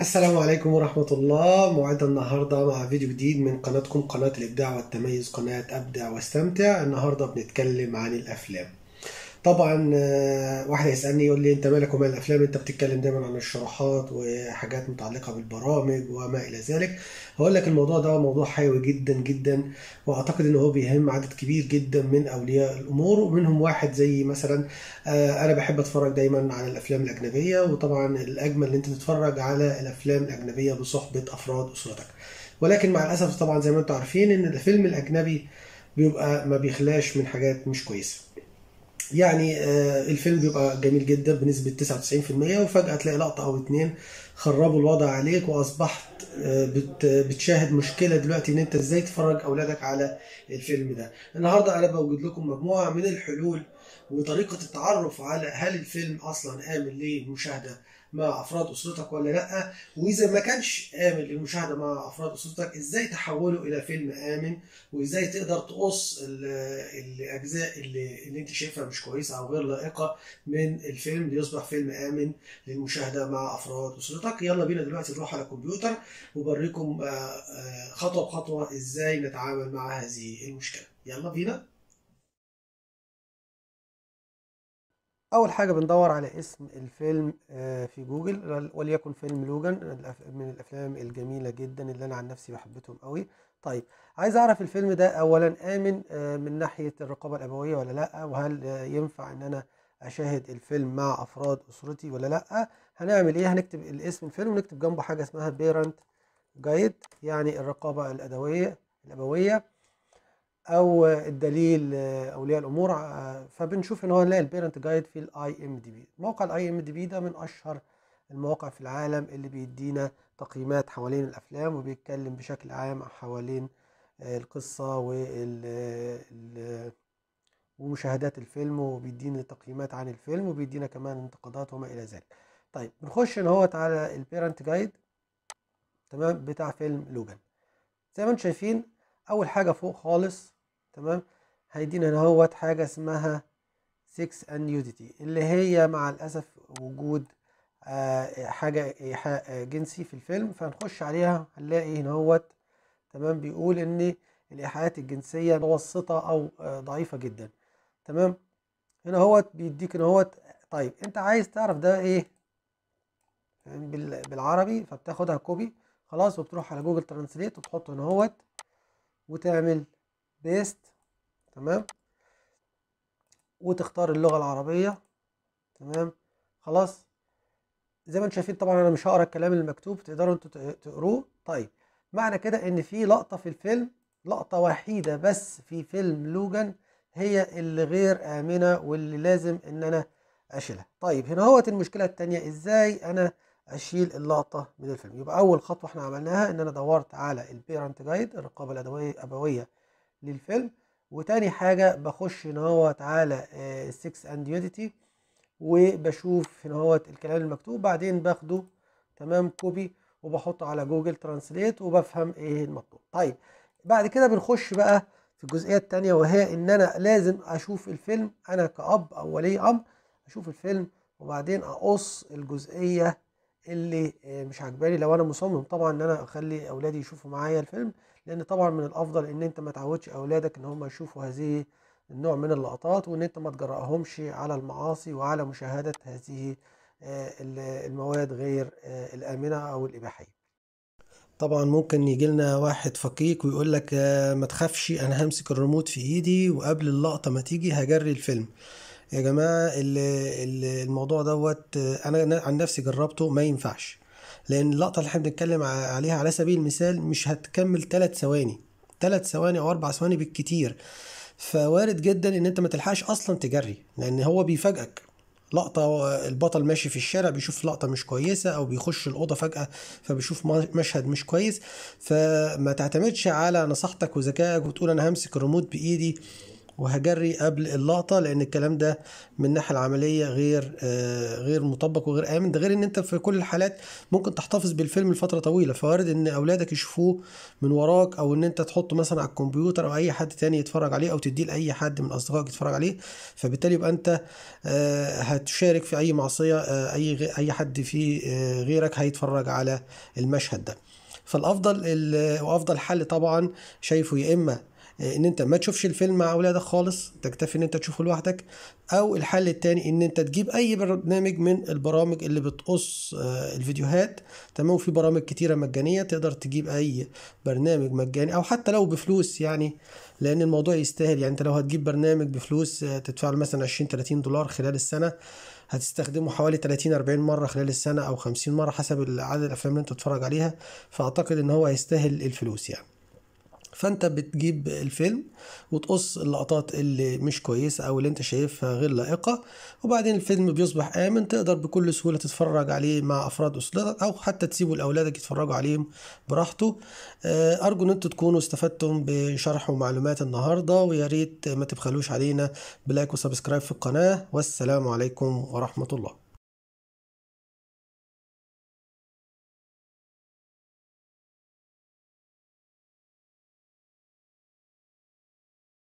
السلام عليكم ورحمة الله موعدنا النهاردة مع فيديو جديد من قناتكم قناة الإبداع والتميز قناة أبدع واستمتع النهاردة بنتكلم عن الأفلام طبعا آه، واحد يسالني يقول لي انت مالك ومال الافلام انت بتتكلم دايما عن الشروحات وحاجات متعلقه بالبرامج وما الى ذلك هقول لك الموضوع ده موضوع حيوي جدا جدا واعتقد ان هو بيهم عدد كبير جدا من اولياء الامور ومنهم واحد زي مثلا آه، انا بحب اتفرج دايما على الافلام الاجنبيه وطبعا الاجمل ان انت تتفرج على الافلام الاجنبيه بصحبه افراد اسرتك ولكن مع الاسف طبعا زي ما انتم عارفين ان الفيلم الاجنبي بيبقى ما بيخلاش من حاجات مش كويسه يعني آه، الفيلم بيبقى جميل جدا بنسبه 99% وفجاه تلاقي لقطه او اتنين خربوا الوضع عليك واصبحت آه، بتشاهد مشكله دلوقتي ان انت ازاي تفرج اولادك على الفيلم ده النهارده انا بوجد لكم مجموعه من الحلول وطريقة التعرف على هل الفيلم أصلا آمن للمشاهدة مع أفراد أسرتك ولا لأ وإذا ما كانش آمن للمشاهدة مع أفراد أسرتك إزاي تحوله إلى فيلم آمن وإزاي تقدر تقص الأجزاء اللي, اللي أنت شايفها مش كويسة أو غير لائقة من الفيلم ليصبح فيلم آمن للمشاهدة مع أفراد أسرتك يلا بينا دلوقتي نروح على الكمبيوتر وبوريكم آه، آه، خطوة بخطوة إزاي نتعامل مع هذه المشكلة يلا بينا اول حاجه بندور على اسم الفيلم آه، في جوجل وليكن فيلم لوجان من الافلام الجميله جدا اللي انا عن نفسي بحبتهم قوي طيب عايز اعرف الفيلم ده اولا امن آه، من ناحيه الرقابه الابويه ولا لا وهل ينفع ان انا اشاهد الفيلم مع افراد اسرتي ولا لا هنعمل ايه هنكتب الاسم الفيلم ونكتب جنبه حاجه اسمها بيرنت جايد يعني الرقابه الادويه الابويه او الدليل اولياء الامور آه، فبنشوف ان هو نلاقي البيرنت جايد في الاي ام دي بي موقع الاي ام دي بي ده من اشهر المواقع في العالم اللي بيدينا تقييمات حوالين الافلام وبيتكلم بشكل عام حوالين آه، القصه وال ومشاهدات الفيلم وبيدينا تقييمات عن الفيلم وبيدينا كمان انتقادات وما الى ذلك طيب بنخش ان هو على البيرنت جايد تمام بتاع فيلم لوجان زي ما انتم شايفين اول حاجه فوق خالص تمام هيدينا هنا اهوت حاجه اسمها 6 انيوديتي اللي هي مع الاسف وجود آه حاجه ايحاء آه، جنسي في الفيلم فهنخش عليها هنلاقي هنا اهوت تمام بيقول ان الايحاءات الجنسيه متوسطه او آه ضعيفه جدا تمام هنا اهوت بيديك هنا اهوت طيب انت عايز تعرف ده ايه بالعربي فبتاخدها كوبي خلاص وبتروح على جوجل ترانسليت وتحط هنا اهوت وتعمل بيست تمام وتختار اللغة العربية تمام خلاص زي ما انتم شايفين طبعا انا مش هقرا الكلام المكتوب تقدروا انتوا تقروه طيب معنى كده ان في لقطة في الفيلم لقطة وحيدة بس في فيلم لوجان هي اللي غير آمنة واللي لازم إن أنا أشيلها. طيب هنا هوت المشكلة التانية إزاي أنا اشيل اللقطه من الفيلم يبقى اول خطوه احنا عملناها ان انا دورت على البيرنت جايد الرقابه الادويه الابويه للفيلم وتاني حاجه بخش هو على السكس اند يوديتي وبشوف هو الكلام المكتوب بعدين باخده تمام كوبي وبحطه على جوجل ترانسليت وبفهم ايه المطلوب طيب بعد كده بنخش بقى في الجزئيه الثانيه وهي ان انا لازم اشوف الفيلم انا كاب او ولي امر اشوف الفيلم وبعدين اقص الجزئيه اللي آه، مش عجباني لو انا مصمم طبعا ان انا اخلي اولادي يشوفوا معايا الفيلم لان طبعا من الافضل ان انت ما تعودش اولادك ان هم يشوفوا هذه النوع من اللقطات وان انت ما تجرأهمش على المعاصي وعلى مشاهدة هذه آه، المواد غير آه، الامنة او الاباحية طبعا ممكن يجي لنا واحد فقيك ويقول لك ما تخافش انا همسك الريموت في ايدي وقبل اللقطة ما تيجي هجري الفيلم يا جماعه الموضوع دوت انا عن نفسي جربته ما ينفعش لان اللقطه اللي احنا بنتكلم عليها على سبيل المثال مش هتكمل ثلاث ثواني ثلاث ثواني او أربع ثواني بالكتير فوارد جدا ان انت ما تلحقش اصلا تجري لان هو بيفاجئك لقطة البطل ماشي في الشارع بيشوف لقطة مش كويسة أو بيخش الأوضة فجأة فبيشوف مشهد مش كويس فما تعتمدش على نصحتك وذكائك وتقول أنا همسك الريموت بإيدي وهجري قبل اللقطه لان الكلام ده من الناحيه العمليه غير آه، غير مطبق وغير امن ده غير ان انت في كل الحالات ممكن تحتفظ بالفيلم لفتره طويله فوارد ان اولادك يشوفوه من وراك او ان انت تحطه مثلا على الكمبيوتر او اي حد تاني يتفرج عليه او تديه لاي حد من اصدقائك يتفرج عليه فبالتالي يبقى انت آه، هتشارك في اي معصيه آه، اي اي حد في غيرك هيتفرج على المشهد ده فالافضل وافضل حل طبعا شايفه يا اما ان انت ما تشوفش الفيلم مع اولادك خالص تكتفي ان انت تشوفه لوحدك او الحل الثاني ان انت تجيب اي برنامج من البرامج اللي بتقص آه، الفيديوهات تمام وفي برامج كتيره مجانيه تقدر تجيب اي برنامج مجاني او حتى لو بفلوس يعني لان الموضوع يستاهل يعني انت لو هتجيب برنامج بفلوس آه، تدفع له مثلا 20 30 دولار خلال السنه هتستخدمه حوالي 30 40 مره خلال السنه او 50 مره حسب عدد الافلام اللي انت بتتفرج عليها فاعتقد ان هو هيستاهل الفلوس يعني فانت بتجيب الفيلم وتقص اللقطات اللي مش كويسه او اللي انت شايفها غير لائقه وبعدين الفيلم بيصبح امن تقدر بكل سهوله تتفرج عليه مع افراد اسرتك او حتى تسيبه لاولادك يتفرجوا عليه براحته آه، ارجو ان انتوا تكونوا استفدتم بشرح ومعلومات النهارده ويا ريت ما تبخلوش علينا بلايك وسبسكرايب في القناه والسلام عليكم ورحمه الله